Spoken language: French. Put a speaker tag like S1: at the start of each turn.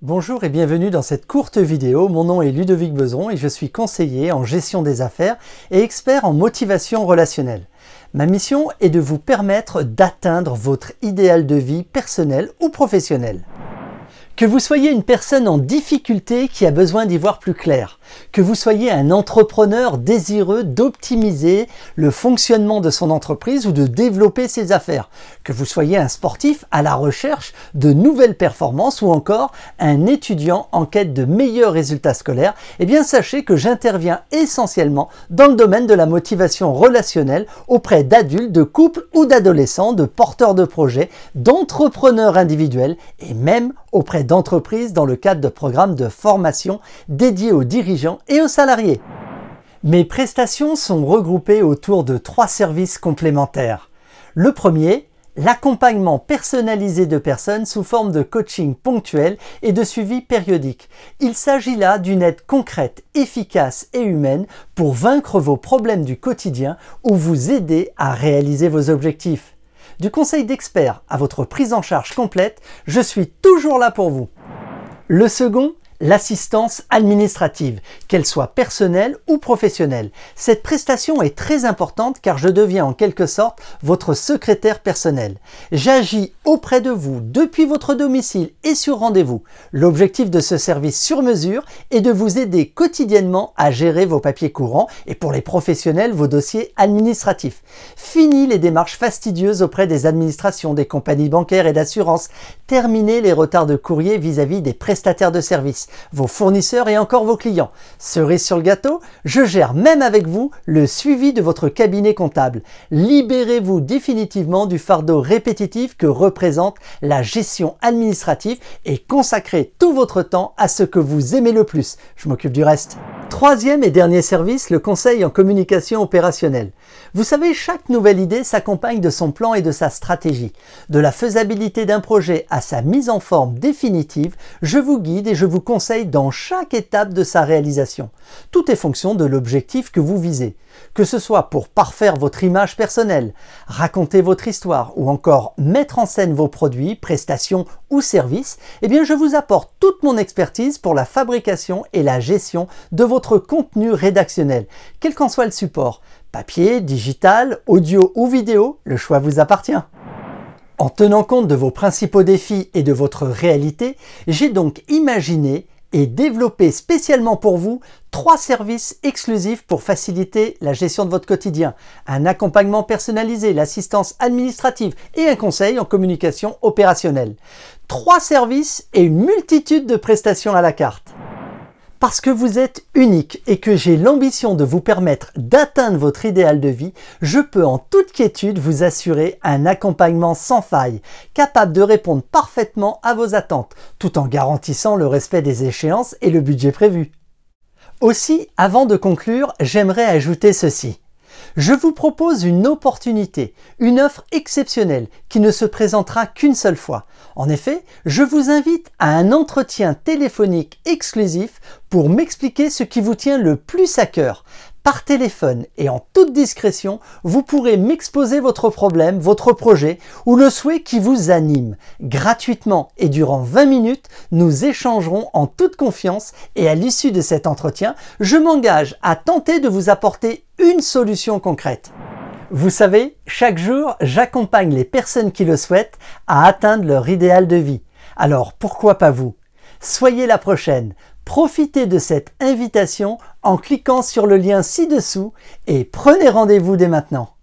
S1: Bonjour et bienvenue dans cette courte vidéo. Mon nom est Ludovic Beson et je suis conseiller en gestion des affaires et expert en motivation relationnelle. Ma mission est de vous permettre d'atteindre votre idéal de vie personnel ou professionnel. Que vous soyez une personne en difficulté qui a besoin d'y voir plus clair, que vous soyez un entrepreneur désireux d'optimiser le fonctionnement de son entreprise ou de développer ses affaires, que vous soyez un sportif à la recherche de nouvelles performances ou encore un étudiant en quête de meilleurs résultats scolaires, eh bien sachez que j'interviens essentiellement dans le domaine de la motivation relationnelle auprès d'adultes, de couples ou d'adolescents, de porteurs de projets, d'entrepreneurs individuels et même auprès d'entreprises dans le cadre de programmes de formation dédiés aux dirigeants et aux salariés. Mes prestations sont regroupées autour de trois services complémentaires. Le premier, l'accompagnement personnalisé de personnes sous forme de coaching ponctuel et de suivi périodique. Il s'agit là d'une aide concrète, efficace et humaine pour vaincre vos problèmes du quotidien ou vous aider à réaliser vos objectifs. Du conseil d'experts à votre prise en charge complète, je suis toujours là pour vous. Le second, l'assistance administrative, qu'elle soit personnelle ou professionnelle. Cette prestation est très importante car je deviens en quelque sorte votre secrétaire personnel. J'agis auprès de vous depuis votre domicile et sur rendez-vous. L'objectif de ce service sur mesure est de vous aider quotidiennement à gérer vos papiers courants et pour les professionnels vos dossiers administratifs. Fini les démarches fastidieuses auprès des administrations, des compagnies bancaires et d'assurance. Terminez les retards de courrier vis-à-vis -vis des prestataires de services vos fournisseurs et encore vos clients. Cerise sur le gâteau, je gère même avec vous le suivi de votre cabinet comptable. Libérez-vous définitivement du fardeau répétitif que représente la gestion administrative et consacrez tout votre temps à ce que vous aimez le plus. Je m'occupe du reste. Troisième et dernier service, le conseil en communication opérationnelle. Vous savez, chaque nouvelle idée s'accompagne de son plan et de sa stratégie. De la faisabilité d'un projet à sa mise en forme définitive, je vous guide et je vous conseille dans chaque étape de sa réalisation. Tout est fonction de l'objectif que vous visez, que ce soit pour parfaire votre image personnelle, raconter votre histoire ou encore mettre en scène vos produits, prestations ou services, eh bien je vous apporte toute mon expertise pour la fabrication et la gestion de votre contenu rédactionnel, quel qu'en soit le support, papier, digital, audio ou vidéo, le choix vous appartient. En tenant compte de vos principaux défis et de votre réalité, j'ai donc imaginé et développé spécialement pour vous trois services exclusifs pour faciliter la gestion de votre quotidien. Un accompagnement personnalisé, l'assistance administrative et un conseil en communication opérationnelle. Trois services et une multitude de prestations à la carte. Parce que vous êtes unique et que j'ai l'ambition de vous permettre d'atteindre votre idéal de vie, je peux en toute quiétude vous assurer un accompagnement sans faille, capable de répondre parfaitement à vos attentes, tout en garantissant le respect des échéances et le budget prévu. Aussi, avant de conclure, j'aimerais ajouter ceci. Je vous propose une opportunité, une offre exceptionnelle qui ne se présentera qu'une seule fois. En effet, je vous invite à un entretien téléphonique exclusif pour m'expliquer ce qui vous tient le plus à cœur, par téléphone et en toute discrétion, vous pourrez m'exposer votre problème, votre projet ou le souhait qui vous anime. Gratuitement et durant 20 minutes, nous échangerons en toute confiance et à l'issue de cet entretien, je m'engage à tenter de vous apporter une solution concrète. Vous savez, chaque jour, j'accompagne les personnes qui le souhaitent à atteindre leur idéal de vie. Alors pourquoi pas vous Soyez la prochaine Profitez de cette invitation en cliquant sur le lien ci-dessous et prenez rendez-vous dès maintenant.